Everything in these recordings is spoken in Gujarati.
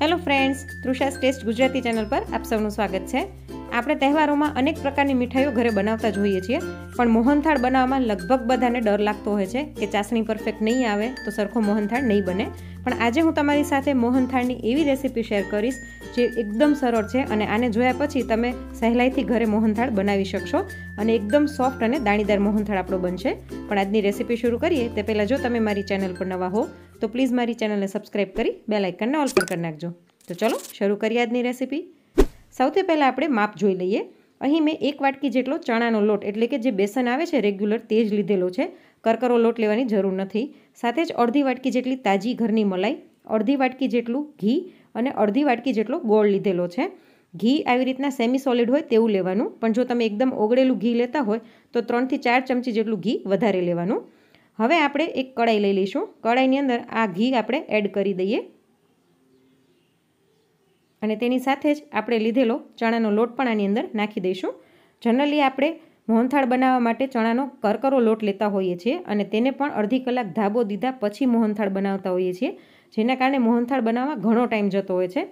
hello friends Trusha taste Gujarati channel પર આપ સૌનું સ્વાગત છે આપણે તહેવારોમાં અનેક પ્રકારની મીઠાઈઓ ઘરે બનાવતા જોઈએ છીએ પણ મોહનથાળ બનાવવામાં લગભગ બધાને ડર લાગતો હોય છે કે ચાસણી પરફેક્ટ નહીં આવે તો સરખો મોહનથાળ નહીં બને પણ આજે હું તમારી સાથે મોહનથાળની એવી રેસીપી શેર કરીશ જે એકદમ સરળ છે અને આને જોયા પછી તમે સહેલાઈથી ઘરે મોહનથાળ બનાવી શકશો અને એકદમ સોફ્ટ અને દાણીદાર મોહનથાળ આપણો બનશે પણ આજની રેસીપી શરૂ કરીએ તે પહેલાં જો તમે મારી ચેનલ પર નવા હો તો પ્લીઝ મારી ચેનલને સબસ્ક્રાઈબ કરી બે લાઇકનને ઓલ પર કરી નાખજો તો ચલો શરૂ કરીએ આજની રેસીપી સૌથી પહેલાં આપણે માપ જોઈ લઈએ અહીં મેં એક વાટકી જેટલો ચણાનો લોટ એટલે કે જે બેસન આવે છે રેગ્યુલર તે જ લીધેલો છે કરકરો લોટ લેવાની જરૂર નથી સાથે જ અડધી વાટકી જેટલી તાજી ઘરની મલાઈ અડધી વાટકી જેટલું ઘી અને અડધી વાટકી જેટલો ગોળ લીધેલો છે ઘી આવી રીતના સેમી સોલિડ હોય તેવું લેવાનું પણ જો તમે એકદમ ઓગળેલું ઘી લેતા હોય તો ત્રણથી ચાર ચમચી જેટલું ઘી વધારે લેવાનું હવે આપણે એક કડાઈ લઈ લઈશું કડાઈની અંદર આ ઘી આપણે એડ કરી દઈએ અને તેની સાથે જ આપણે લીધેલો ચણાનો લોટ પણ આની અંદર નાખી દઈશું જનરલી આપણે મોહનથાળ બનાવવા માટે ચણાનો કરકરો લોટ લેતા હોઈએ છીએ અને તેને પણ અડધી કલાક ધાબો દીધા પછી મોહનથાળ બનાવતા હોઈએ છીએ જેના કારણે મોહનથાળ બનાવવા ઘણો ટાઈમ જતો હોય છે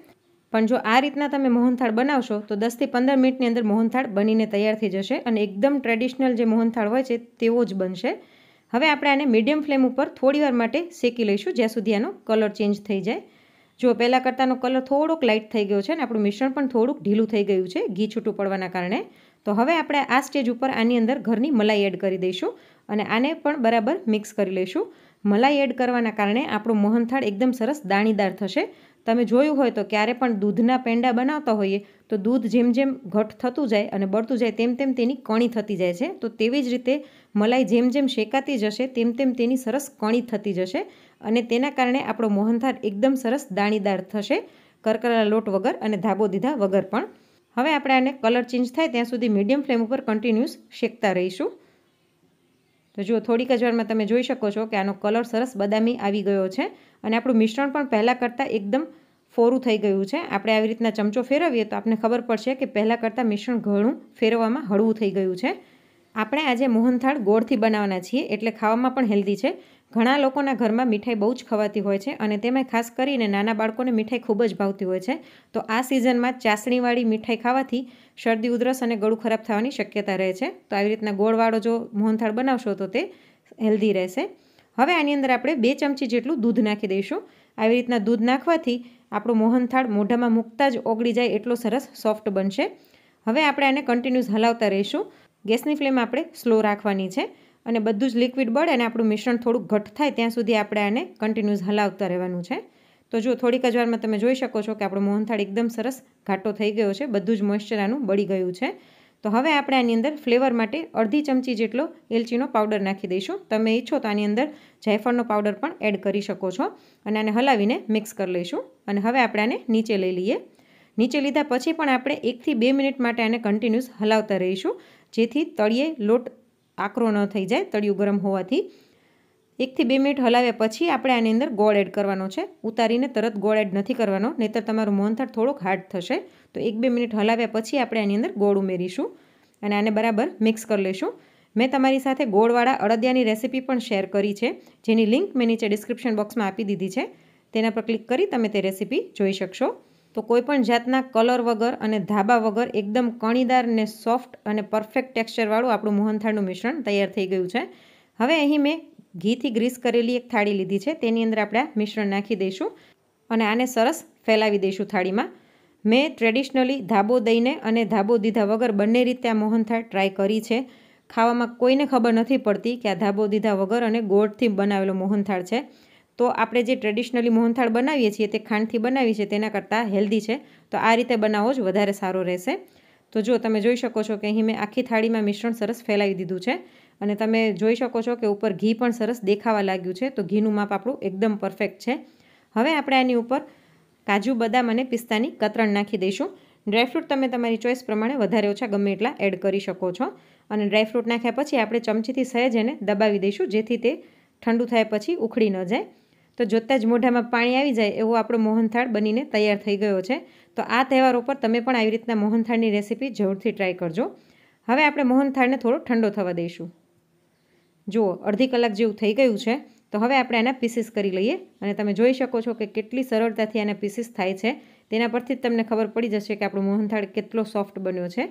પણ જો આ રીતના તમે મોહનથાળ બનાવશો તો દસથી પંદર મિનિટની અંદર મોહનથાળ બનીને તૈયાર થઈ જશે અને એકદમ ટ્રેડિશનલ જે મોહનથાળ હોય છે તેવો જ બનશે હવે આપણે આને મીડિયમ ફ્લેમ ઉપર થોડીવાર માટે શેકી લઈશું જ્યાં સુધી આનો કલર ચેન્જ થઈ જાય જો પહેલાં કરતાંનો કલર થોડોક લાઇટ થઈ ગયો છે અને આપણું મિશ્રણ પણ થોડુંક ઢીલું થઈ ગયું છે ઘી છૂટું પડવાના કારણે તો હવે આપણે આ સ્ટેજ ઉપર આની અંદર ઘરની મલાઈ એડ કરી દઈશું અને આને પણ બરાબર મિક્સ કરી લઈશું મલાઈ એડ કરવાના કારણે આપણું મોહનથાળ એકદમ સરસ દાણીદાર થશે તમે જોયું હોય તો ક્યારે પણ દૂધના પેંડા બનાવતા હોઈએ તો દૂધ જેમ જેમ ઘટ થતું જાય અને બળતું જાય તેમ તેમ તેની કણી થતી જાય છે તો તેવી જ રીતે મલાઈ જેમ જેમ શેકાતી જશે તેમ તેમ તેની સરસ કણી થતી જશે અને તેના કારણે આપણો મોહનથાળ એકદમ સરસ દાણીદાર થશે કરકરાના લોટ વગર અને ધાબો દીધા વગર પણ હવે આપણે આને કલર ચેન્જ થાય ત્યાં સુધી મીડિયમ ફ્લેમ ઉપર કન્ટિન્યુઅસ શેકતા રહીશું તો જુઓ થોડીક જ વારમાં તમે જોઈ શકો છો કે આનો કલર સરસ બદામી આવી ગયો છે અને આપણું મિશ્રણ પણ પહેલાં કરતાં એકદમ ફોરું થઈ ગયું છે આપણે આવી રીતના ચમચો ફેરવીએ તો આપણને ખબર પડશે કે પહેલાં કરતાં મિશ્રણ ઘણું ફેરવવામાં હળવું થઈ ગયું છે આપણે આજે મોહનથાળ ગોળથી બનાવવાના છીએ એટલે ખાવામાં પણ હેલ્ધી છે ઘણા લોકોના ઘરમાં મીઠાઈ બહુ જ ખવાતી હોય છે અને તેમાં ખાસ કરીને નાના બાળકોને મીઠાઈ ખૂબ જ ભાવતી હોય છે તો આ સિઝનમાં ચાસણીવાળી મીઠાઈ ખાવાથી શરદી ઉધરસ અને ગળું ખરાબ થવાની શક્યતા રહે છે તો આવી રીતના ગોળવાળો જો મોહનથાળ બનાવશો તો તે હેલ્ધી રહેશે હવે આની અંદર આપણે બે ચમચી જેટલું દૂધ નાખી દઈશું આવી રીતના દૂધ નાખવાથી આપણો મોહનથાળ મોઢામાં મૂકતા જ ઓગળી જાય એટલો સરસ સોફ્ટ બનશે હવે આપણે આને કન્ટિન્યુઅસ હલાવતા રહીશું ગેસની ફ્લેમ આપણે સ્લો રાખવાની છે અને બધું જ લિક્વિડ બળે અને આપણું મિશ્રણ થોડુંક ઘટ થાય ત્યાં સુધી આપણે આને કન્ટિન્યુઅસ હલાવતા રહેવાનું છે તો જો થોડીક જ વારમાં તમે જોઈ શકો છો કે આપણો મોહનથાળ એકદમ સરસ ઘાટો થઈ ગયો છે બધું જ મોઇશ્ચર આનું બળી ગયું છે તો હવે આપણે આની અંદર ફ્લેવર માટે અડધી ચમચી જેટલો એલચીનો પાવડર નાખી દઈશું તમે ઈચ્છો તો આની અંદર જાયફળનો પાવડર પણ એડ કરી શકો છો અને આને હલાવીને મિક્સ કરી લઈશું અને હવે આપણે આને નીચે લઈ લઈએ નીચે લીધા પછી પણ આપણે એકથી બે મિનિટ માટે આને કન્ટિન્યુઅસ હલાવતા રહીશું જેથી તળિયે લોટ આકરો ન થઈ જાય તળિયું ગરમ હોવાથી એકથી બે મિનિટ હલાવ્યા પછી આપણે આની અંદર ગોળ એડ કરવાનો છે ઉતારીને તરત ગોળ એડ નથી કરવાનો નહીતર તમારું મોનથાળ થોડોક હાર્ડ થશે તો એક બે મિનિટ હલાવ્યા પછી આપણે આની અંદર ગોળ ઉમેરીશું અને આને બરાબર મિક્સ કરી લઈશું મેં તમારી સાથે ગોળવાળા અડદિયાની રેસીપી પણ શેર કરી છે જેની લિંક મેં નીચે ડિસ્ક્રિપ્શન બોક્સમાં આપી દીધી છે તેના પર ક્લિક કરી તમે તે રેસીપી જોઈ શકશો તો કોઈપણ જાતના કલર વગર અને ધાબા વગર એકદમ કણીદાર ને સોફ્ટ અને પરફેક્ટ ટેક્સચરવાળું આપણું મોહનથાળનું મિશ્રણ તૈયાર થઈ ગયું છે હવે અહીં મેં ઘીથી ગ્રીસ કરેલી એક થાળી લીધી છે તેની અંદર આપણે આ મિશ્રણ નાખી દઈશું અને આને સરસ ફેલાવી દઈશું થાળીમાં મેં ટ્રેડિશનલી ધાબો દઈને અને ધાબો દીધા વગર બંને રીતે આ મોહનથાળ ટ્રાય કરી છે ખાવામાં કોઈને ખબર નથી પડતી કે આ ધાબો દીધા વગર અને ગોળથી બનાવેલો મોહનથાળ છે તો આપણે જે ટ્રેડિશનલી મોહનથાળ બનાવીએ છીએ તે ખાંડથી બનાવીએ છીએ તેના કરતાં હેલ્ધી છે તો આ રીતે બનાવો જ વધારે સારો રહેશે તો જો તમે જોઈ શકો છો કે અહીં મેં આખી થાળીમાં મિશ્રણ સરસ ફેલાવી દીધું છે અને તમે જોઈ શકો છો કે ઉપર ઘી પણ સરસ દેખાવા લાગ્યું છે તો ઘીનું માપ આપણું એકદમ પરફેક્ટ છે હવે આપણે આની ઉપર કાજુ બદામ અને પિસ્તાની કતરણ નાખી દઈશું ડ્રાયફ્રૂટ તમે તમારી ચોઈસ પ્રમાણે વધારે ઓછા ગમે એટલા એડ કરી શકો છો અને ડ્રાયફ્રૂટ નાખ્યા પછી આપણે ચમચીથી સહેજ એને દબાવી દઈશું જેથી તે ઠંડુ થાય પછી ઉખડી ન જાય તો જોતાં જ મોઢામાં પાણી આવી જાય એવો આપણો મોહનથાળ બનીને તૈયાર થઈ ગયો છે તો આ તહેવાર ઉપર તમે પણ આવી રીતના મોહનથાળની રેસીપી જરૂરથી ટ્રાય કરજો હવે આપણે મોહનથાળને થોડો ઠંડો થવા દઈશું જુઓ અડધી કલાક જેવું થઈ ગયું છે તો હવે આપણે આના પીસીસ કરી લઈએ અને તમે જોઈ શકો છો કે કેટલી સરળતાથી આના પીસીસ થાય છે તેના પરથી જ તમને ખબર પડી જશે કે આપણો મોહનથાળ કેટલો સોફ્ટ બન્યો છે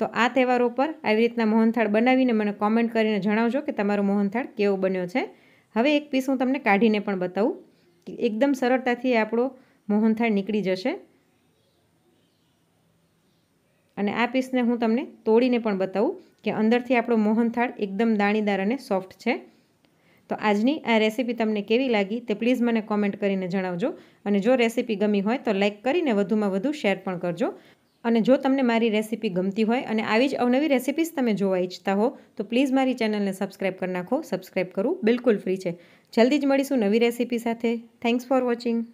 તો આ તહેવારો પર આવી રીતના મોહનથાળ બનાવીને મને કોમેન્ટ કરીને જણાવજો કે તમારો મોહનથાળ કેવો બન્યો છે હવે એક પીસ હું તમને કાઢીને પણ બતાવું એકદમ સરળતાથી આપણો મોહનથાળ નીકળી જશે અને આ પીસને હું તમને તોડીને પણ બતાવું કે અંદરથી આપણો મોહનથાળ એકદમ દાણીદાર અને સોફ્ટ છે તો આજની આ રેસીપી તમને કેવી લાગી તે પ્લીઝ મને કોમેન્ટ કરીને જણાવજો અને જો રેસીપી ગમી હોય તો લાઇક કરીને વધુમાં વધુ શેર પણ કરજો અને જો તમને મારી રેસીપી ગમતી હોય અને આવી જ અવનવી રેસીપીઝ તમે જોવા ઈચ્છતા હો તો પ્લીઝ મારી ચેનલને સબસ્ક્રાઈબ કરી નાખો સબસ્ક્રાઈબ કરવું બિલકુલ ફ્રી છે જલ્દી જ મળીશું નવી રેસીપી સાથે થેન્ક્સ ફોર વોચિંગ